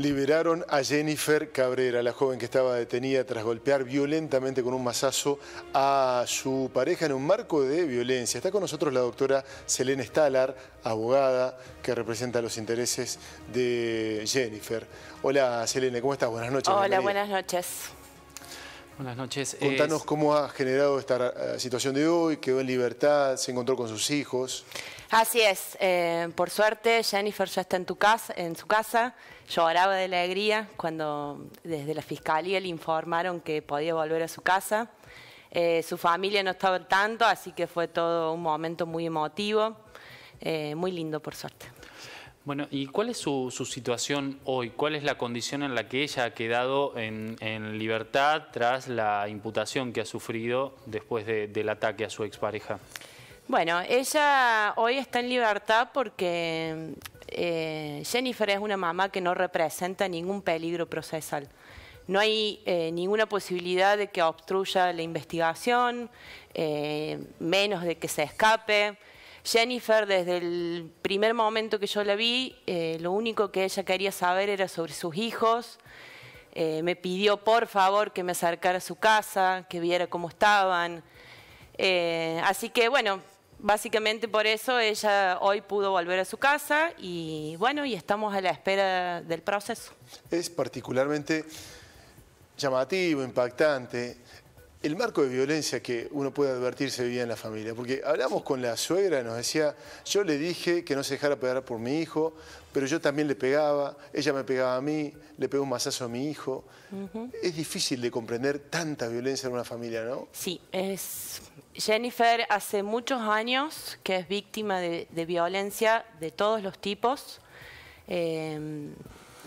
liberaron a Jennifer Cabrera, la joven que estaba detenida tras golpear violentamente con un mazazo a su pareja en un marco de violencia. Está con nosotros la doctora Selene Stalar, abogada que representa los intereses de Jennifer. Hola Selene, ¿cómo estás? Buenas noches. Hola, buenas noches. Buenas noches. Contanos cómo ha generado esta eh, situación de hoy, quedó en libertad, se encontró con sus hijos. Así es, eh, por suerte Jennifer ya está en, tu casa, en su casa, lloraba de alegría cuando desde la fiscalía le informaron que podía volver a su casa. Eh, su familia no estaba tanto, así que fue todo un momento muy emotivo, eh, muy lindo por suerte. Bueno, ¿y cuál es su, situación hoy? ¿Cuál es la condición en la que ella ha quedado en, libertad tras la imputación que ha sufrido después del ataque a su expareja? Bueno, ella hoy está en libertad porque eh, Jennifer es una mamá que no representa ningún peligro procesal. No hay eh, ninguna posibilidad de que obstruya la investigación, eh, menos de que se escape. Jennifer, desde el primer momento que yo la vi, lo único que ella quería saber era sobre sus hijos. me pidió por favor que me acercara a su casa, que viera cómo estaban. así que bueno, básicamente por eso ella hoy pudo volver a su casa y bueno, y estamos a la espera del proceso. Es particularmente llamativo, impactante el marco de violencia que uno puede advertirse se vivía en la familia, porque hablamos con la suegra, nos decía, yo le dije que no se dejara pegar por mi hijo, pero yo también le pegaba, ella me pegaba a mí, le pegó un mazazo a mi hijo. Es difícil de comprender tanta violencia en una familia, ¿no? Sí, es... Jennifer hace muchos años que es víctima de, violencia de todos los tipos. Em,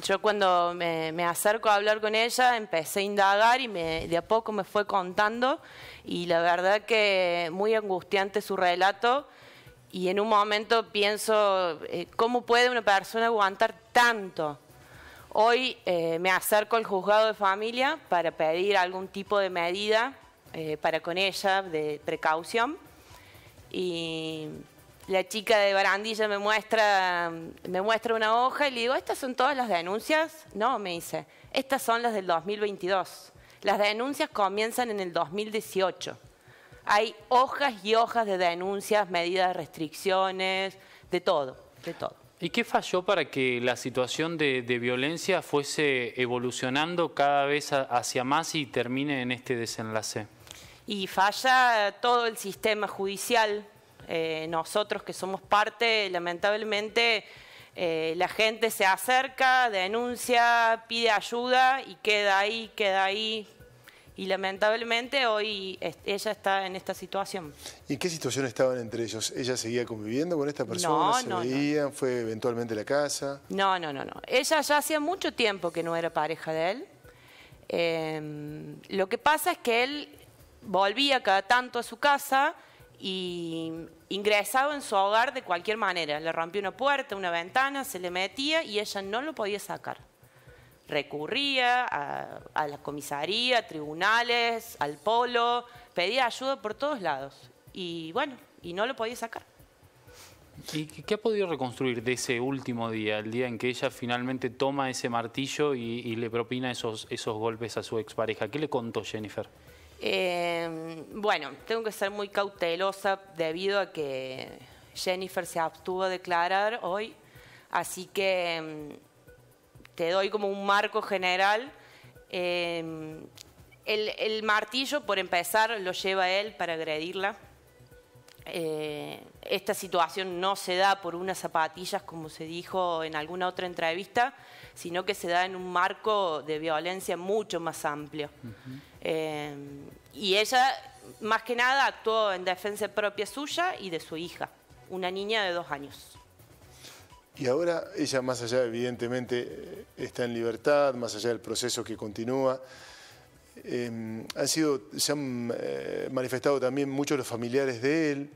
yo cuando me, acerco a hablar con ella empecé a indagar y de a poco me fue contando y la verdad que muy angustiante su relato y en un momento pienso, eh, ¿cómo puede una persona aguantar tanto? Hoy eh, me acerco al juzgado de familia para pedir algún tipo de medida eh, para con ella de precaución y la chica de Barandilla me muestra, me muestra una hoja y le digo, ¿estas son todas las denuncias? No, me dice, estas son las del 2022. Las denuncias comienzan en el 2018. Hay hojas y hojas de denuncias, medidas, restricciones, de todo, de todo. ¿Y qué falló para que la situación de, violencia fuese evolucionando cada vez hacia más y termine en este desenlace? Y falla todo el sistema judicial, eh, nosotros que somos parte, lamentablemente, eh, la gente se acerca, denuncia, pide ayuda y queda ahí, queda ahí. Y lamentablemente hoy ella está en esta situación. ¿Y qué situación estaban entre ellos? ¿Ella seguía conviviendo con esta persona? ¿Se no, ¿Fue eventualmente la casa? No, no, no, no. Ella ya hacía mucho tiempo que no era pareja de él. Em, lo que pasa es que él volvía cada tanto a su casa y ingresaba en su hogar de cualquier manera. Le rompió una puerta, una ventana, se le metía y ella no lo podía sacar. Recurría a, la comisaría, a tribunales, al polo, pedía ayuda por todos lados. Y bueno, y no lo podía sacar. ¿Y qué ha podido reconstruir de ese último día, el día en que ella finalmente toma ese martillo y, le propina esos, esos golpes a su expareja? ¿Qué le contó Jennifer? Em, bueno, tengo que ser muy cautelosa debido a que Jennifer se abstuvo a declarar hoy, así que em, te doy como un marco general. Em, el, martillo, por empezar, lo lleva él para agredirla. Eh, esta situación no se da por unas zapatillas, como se dijo en alguna otra entrevista, sino que se da en un marco de violencia mucho más amplio. Em, y ella, más que nada, actuó en defensa propia suya y de su hija, una niña de dos años. Y ahora ella, más allá, evidentemente, eh, está en libertad, más allá del proceso que continúa. Em, han sido, se han eh, manifestado también muchos los familiares de él,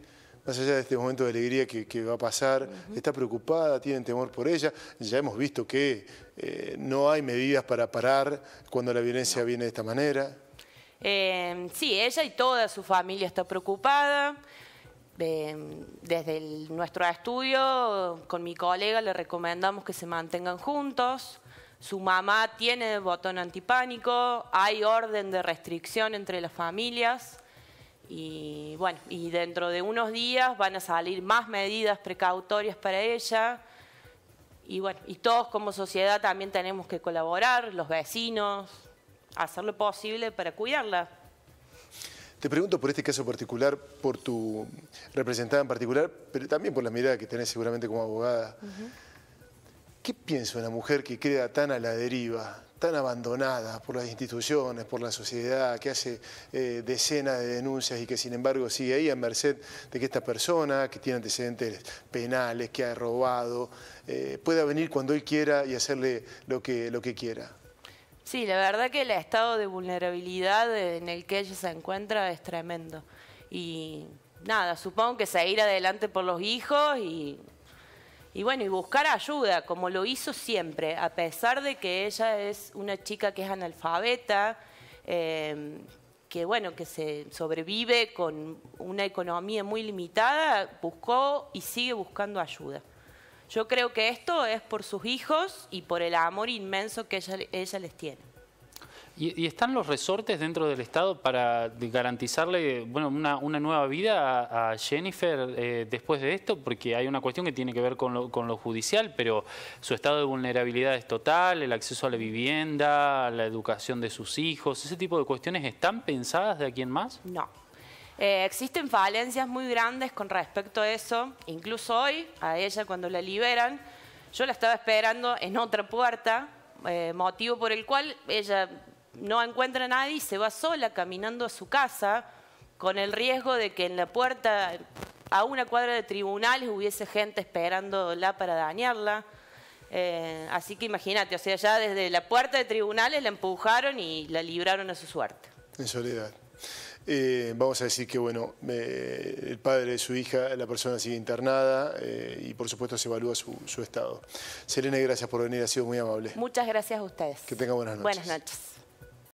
más allá de este momento de alegría que, va a pasar, está preocupada, tienen temor por ella. Ya hemos visto que eh, no hay medidas para parar cuando la violencia viene de esta manera. Em, sí, ella y toda su familia está preocupada. Em, desde nuestro estudio, con mi colega, le recomendamos que se mantengan juntos. Su mamá tiene botón antipánico, hay orden de restricción entre las familias. Y bueno, y dentro de unos días van a salir más medidas precautorias para ella. Y bueno, y todos como sociedad también tenemos que colaborar, los vecinos, hacer lo posible para cuidarla. Te pregunto por este caso particular, por tu representada en particular, pero también por la mirada que tenés seguramente como abogada. ¿Qué piensa una mujer que queda tan a la deriva, tan abandonada por las instituciones, por la sociedad, que hace eh, decenas de denuncias y que sin embargo sigue ahí a merced de que esta persona, que tiene antecedentes penales, que ha robado, eh, pueda venir cuando él quiera y hacerle lo que, lo que quiera? Sí, la verdad que el estado de vulnerabilidad en el que ella se encuentra es tremendo. Y nada, supongo que seguir adelante por los hijos y, bueno, y buscar ayuda, como lo hizo siempre, a pesar de que ella es una chica que es analfabeta, em, que bueno, que se sobrevive con una economía muy limitada, buscó y sigue buscando ayuda. Yo creo que esto es por sus hijos y por el amor inmenso que ella, les tiene. ¿Y, están los resortes dentro del Estado para garantizarle bueno, una, nueva vida a, Jennifer eh, después de esto? Porque hay una cuestión que tiene que ver con lo, con lo judicial, pero su estado de vulnerabilidad es total, el acceso a la vivienda, la educación de sus hijos, ese tipo de cuestiones, ¿están pensadas de aquí en más? No. Eh, existen falencias muy grandes con respecto a eso. Incluso hoy, a ella cuando la liberan, yo la estaba esperando en otra puerta, eh, motivo por el cual ella no encuentra a nadie y se va sola caminando a su casa con el riesgo de que en la puerta a una cuadra de tribunales hubiese gente esperándola para dañarla. Eh, así que imagínate, o sea, ya desde la puerta de tribunales la empujaron y la libraron a su suerte. En soledad. Eh, vamos a decir que bueno, eh, el padre de su hija, la persona sigue internada eh, y por supuesto se evalúa su, su estado. Selene, gracias por venir, ha sido muy amable. Muchas gracias a ustedes. Que tengan buenas noches. Buenas noches.